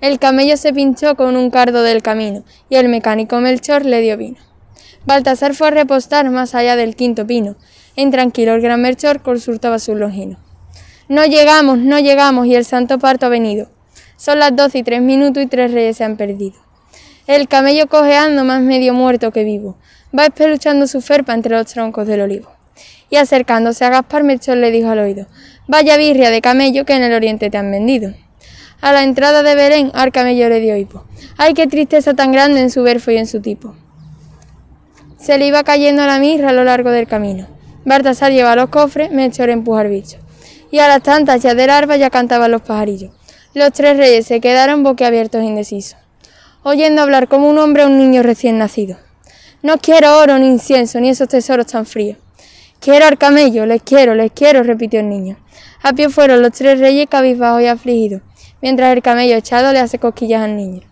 El camello se pinchó con un cardo del camino, y el mecánico Melchor le dio vino. Baltasar fue a repostar más allá del quinto pino. En tranquilo el gran Melchor consultaba su longinos. No llegamos, no llegamos, y el santo parto ha venido. Son las doce y tres minutos y tres reyes se han perdido. El camello cojeando más medio muerto que vivo, va espeluchando su ferpa entre los troncos del olivo. Y acercándose a Gaspar, Melchor le dijo al oído, Vaya birria de camello que en el oriente te han vendido a la entrada de Belén Arcamello le dio hipo. ¡Ay, qué tristeza tan grande en su verfo y en su tipo! Se le iba cayendo la mirra a lo largo del camino. Bartasar lleva los cofres, echó empuja empujar bicho. Y a las tantas ya del arba ya cantaban los pajarillos. Los tres reyes se quedaron boquiabiertos e indecisos, oyendo hablar como un hombre a un niño recién nacido. No quiero oro, ni incienso, ni esos tesoros tan fríos. Quiero arcamello, les quiero, les quiero, repitió el niño. A pie fueron los tres reyes cabizbajos y afligidos, mientras el camello echado le hace cosquillas al niño.